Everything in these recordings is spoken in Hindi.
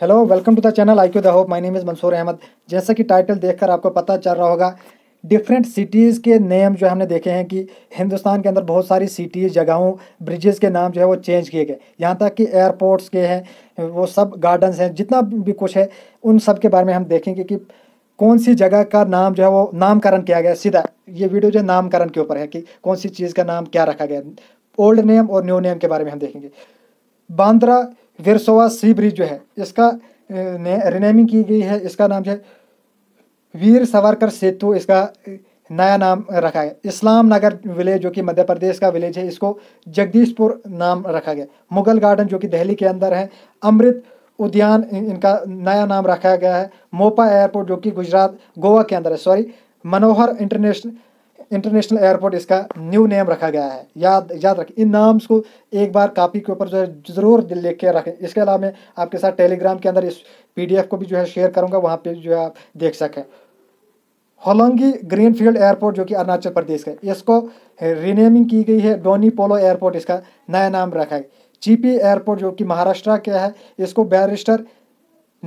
hello welcome to the channel I Q the hope my name is Mansoor Ahmad जैसा कि टाइटल देखकर आपको पता चल रहा होगा डिफरेंट सिटीज़ के नेम जो हमने देखे हैं कि हिंदुस्तान के अंदर बहुत सारी सिटीज़ जगहों ब्रिजेज़ के नाम जो है वो चेंज किए गए यहाँ तक कि एयरपोर्ट्स के हैं वो सब गार्डन्स हैं जितना भी कुछ है उन सब के बारे में हम देखेंगे कि कौन सी जगह का नाम जो है वो नामकरण किया गया सीधा ये वीडियो जो है नामकरण के ऊपर है कि कौन सी चीज़ का नाम क्या रखा गया ओल्ड नेम और न्यू नेम के बारे में हम देखेंगे बांद्रा विरसोवा सी ब्रिज जो है इसका रिनेमिंग की गई है इसका नाम जो है वीर सावरकर सेतु इसका नया नाम रखा गया इस्लाम नगर विलेज जो कि मध्य प्रदेश का विलेज है इसको जगदीशपुर नाम रखा गया मुगल गार्डन जो कि दिल्ली के अंदर है अमृत उद्यान इनका नया नाम रखा गया है मोपा एयरपोर्ट जो कि गुजरात गोवा के अंदर है sorry Manohar international international airport इसका न्यू नेम रखा गया है याद याद रखें इन नाम्स को एक बार कापी के ऊपर जो है ज़रूर लिख के रखें इसके अलावा मैं आपके साथ टेलीग्राम के अंदर इस पीडीएफ को भी जो है शेयर करूँगा वहाँ पर जो है आप देख सकें होलंगी फील्ड एयरपोर्ट जो कि अरुणाचल प्रदेश का इसको रीनेमिंग की गई है डोनी पोलो एयरपोर्ट इसका नया नाम रखा है चीपी एयरपोर्ट जो कि महाराष्ट्र का है इसको बैरिस्टर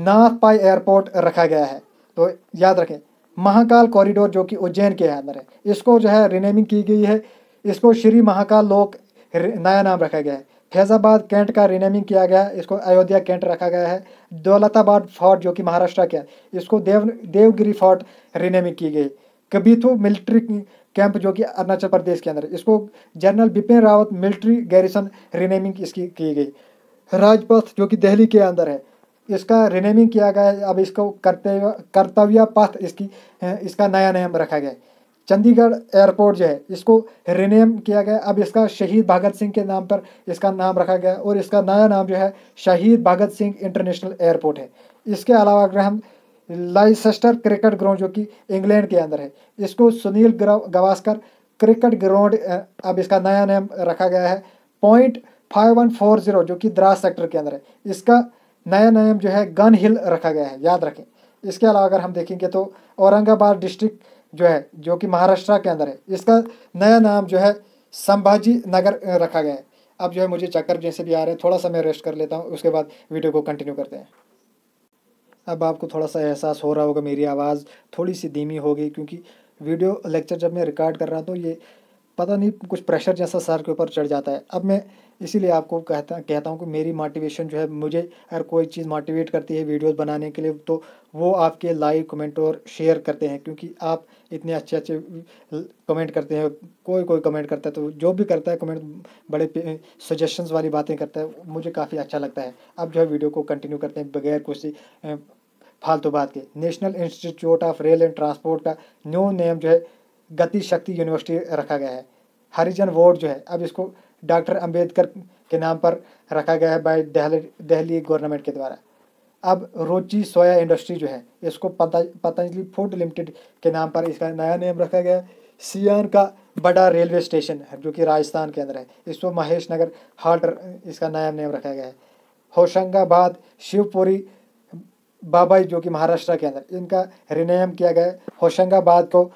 नाथ पाई एयरपोर्ट रखा गया है तो याद रखें महाकाल कॉरिडोर जो कि उज्जैन के अंदर है इसको जो है रिनेमिंग की गई है इसको श्री महाकाल लोक नया नाम रखा गया है फैज़ाबाद कैंट का रिनेमिंग किया गया है इसको अयोध्या कैंट रखा गया है दौलताबाद फोर्ट जो कि महाराष्ट्र के है इसको देव देवगिरी फोर्ट रिनेमिंग की गई कबीथू मिलिट्री कैंप जो कि अरुणाचल प्रदेश के अंदर इसको general Bipin Rawat military garrison renaming इसकी की गई राजपथ जो कि दिल्ली के अंदर है इसका रिनेमिंग किया गया है अब इसको कर्तव्य कर्तव्य पथ इसकी इसका नया नाम रखा गया है चंडीगढ़ एयरपोर्ट जो है इसको रिनेम किया गया अब इसका शहीद भगत सिंह के नाम पर इसका नाम रखा गया और इसका नया नाम जो है शहीद भगत सिंह इंटरनेशनल एयरपोर्ट है इसके अलावा अगर हम लाइसेस्टर क्रिकेट ग्राउंड जो कि इंग्लैंड के अंदर है इसको सुनील गवास्कर क्रिकेट ग्राउंड अब इसका नया नाम रखा गया है point five one four zero जो कि द्रास सेक्टर के अंदर है इसका नया नाम जो है गन हिल रखा गया है याद रखें इसके अलावा अगर हम देखेंगे तो औरंगाबाद डिस्ट्रिक्ट जो है जो कि महाराष्ट्र के अंदर है इसका नया नाम जो है संभाजी नगर रखा गया है अब जो है मुझे चक्कर जैसे भी आ रहे हैं थोड़ा सा मैं रेस्ट कर लेता हूँ उसके बाद वीडियो को कंटिन्यू करते हैं अब आपको थोड़ा सा एहसास हो रहा होगा मेरी आवाज़ थोड़ी सी धीमी होगी क्योंकि वीडियो लेक्चर जब मैं रिकॉर्ड कर रहा था ये पता नहीं कुछ प्रेशर जैसा सर के ऊपर चढ़ जाता है अब मैं इसीलिए आपको कहता कहता हूँ कि मेरी मोटिवेशन जो है मुझे अगर कोई चीज़ मोटिवेट करती है वीडियोस बनाने के लिए तो वो आपके लाइक कमेंट और शेयर करते हैं क्योंकि आप इतने अच्छे अच्छे कमेंट करते हैं कोई कोई कमेंट करता है तो जो भी करता है कमेंट बड़े सजेशंस वाली बातें करता है मुझे काफ़ी अच्छा लगता है अब जो है वीडियो को कंटिन्यू करते हैं बगैर कुछ फालतू बात के national institute of rail and transport का न्यू नेम जो है गति शक्ति यूनिवर्सिटी रखा गया है हरिजन वार्ड जो है अब इसको डॉक्टर अंबेडकर के नाम पर रखा गया है बाय दहली दहली गवर्नमेंट के द्वारा अब रोची सोया इंडस्ट्री जो है इसको पतंजलि फूड लिमिटेड के नाम पर इसका नया नेम रखा गया है सियान का बड़ा रेलवे स्टेशन है जो कि राजस्थान के अंदर है इसको महेश नगर हाल्टर इसका नया नेम रखा गया है होशंगाबाद शिवपुरी बाबाई जो कि महाराष्ट्र के अंदर इनका रिनेम किया गया है होशंगाबाद को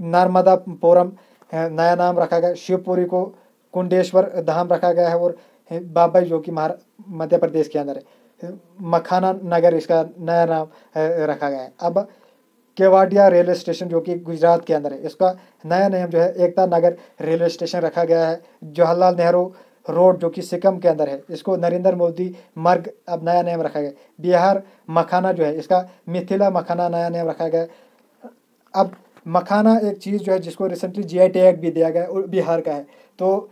नर्मदापुरम नया नाम रखा गया शिवपुरी को कुंडेश्वर धाम रखा गया है और बाबा जो कि मध्य प्रदेश के अंदर है मखाना नगर इसका नया नाम रखा गया है अब केवाडिया रेलवे स्टेशन जो कि गुजरात के अंदर है इसका नया नाम जो है एकता नगर रेलवे स्टेशन रखा गया है जवाहरलाल नेहरू रोड जो कि सिक्किम के अंदर है इसको नरेंद्र मोदी मार्ग अब नया नाम रखा गया बिहार मखाना जो है इसका मिथिला मखाना नया नाम रखा गया अब मखाना एक चीज़ जो है जिसको रिसेंटली जी टैग भी दिया गया बिहार का है तो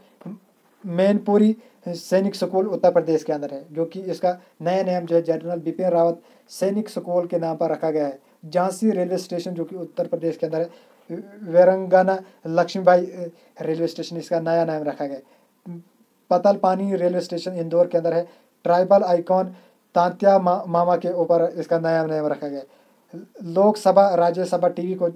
मैनपुरी सैनिक स्कूल उत्तर प्रदेश के अंदर है जो कि इसका नया नाम जो है जनरल बिपिन रावत सैनिक स्कूल के नाम पर रखा गया है झांसी रेलवे स्टेशन जो कि उत्तर प्रदेश के अंदर है वेरंगाना लक्ष्मीबाई रेलवे स्टेशन इसका नया नाम रखा गया पतल पानी रेलवे स्टेशन इंदौर के अंदर है ट्राइबल आइकॉन तांत्या मा, मामा के ऊपर इसका नया नाम रखा गया लोकसभा राज्यसभा टीवी को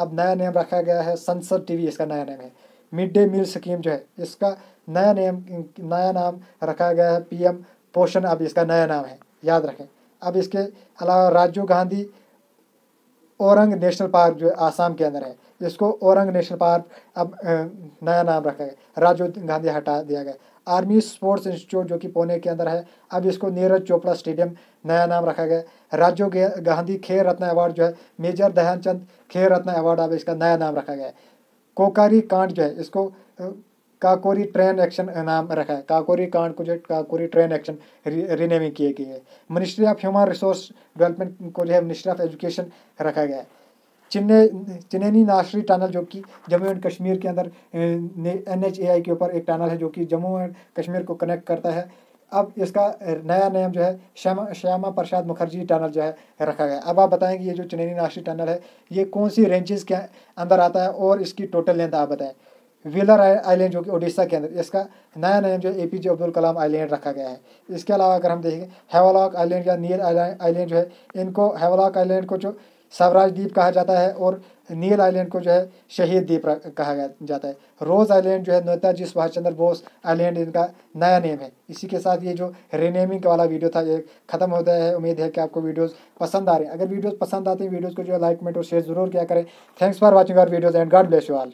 अब नया नेम रखा गया है संसद टीवी इसका नया नेम है मिड डे मील स्कीम जो है इसका नया नेम नया नाम रखा गया है पीएम पोषण अब इसका नया नाम है याद रखें अब इसके अलावा राजीव गांधी औरंग नेशनल पार्क जो आसाम के अंदर है इसको औरंग नेशनल पार्क अब नया नाम रखा गया राजीव गांधी हटा दिया गया आर्मी स्पोर्ट्स इंस्टीट्यूट जो कि पुणे के अंदर है अब इसको नीरज चोपड़ा स्टेडियम नया नाम रखा गया राजीव गांधी खेल रत्न अवार्ड जो है मेजर दयानचंद खेल रत्न अवार्ड अब इसका नया नाम रखा गया कोकारी कांड जो है इसको काकोरी ट्रेन एक्शन नाम रखा है काकोरी कांड को जो काकोरी ट्रेन एक्शन रिनेमिंग किए गई है ministry of human resource development को जो है मिनिस्ट्री ऑफ एजुकेशन रखा गया है चिन्ने चिनैनी नाशरी टनल जो कि जम्मू एंड कश्मीर के अंदर एन एच ए आई के ऊपर एक टनल है जो कि जम्मू एंड कश्मीर को कनेक्ट करता है अब इसका नया नाम जो है श्यामा श्यामा प्रसाद मुखर्जी टनल जो है रखा गया अब आप बताएं कि ये जो चिनैनी नाशरी टनल है ये कौन सी रेंजेस के अंदर आता है और इसकी टोटल लेंथ आप बताएं व्हीलर आइलैंड जो कि उड़ीसा के अंदर इसका नया नाम जो A P J Abdul Kalam island रखा गया है इसके अलावा अगर हम देखें हेवालॉक आइलैंड या नियर आइलैंड जो है इनको हेवालॉक आइलैंड को जो सावराज द्वीप कहा जाता है और नील आइलैंड को जो है शहीद द्वीप कहा जाता है रोज़ आइलैंड जो है नेताजी सुभाष चंद्र बोस आइलैंड इनका नया नेम है इसी के साथ ये जो रीनेमिंग वाला वीडियो था ये खत्म हो गया है उम्मीद है कि आपको वीडियोस पसंद आ रहे हैं अगर वीडियोस पसंद आते हैं वीडियोस को जो है लाइक कमेंट और शेयर जरूर किया करें thanks for watching our videos and god bless you all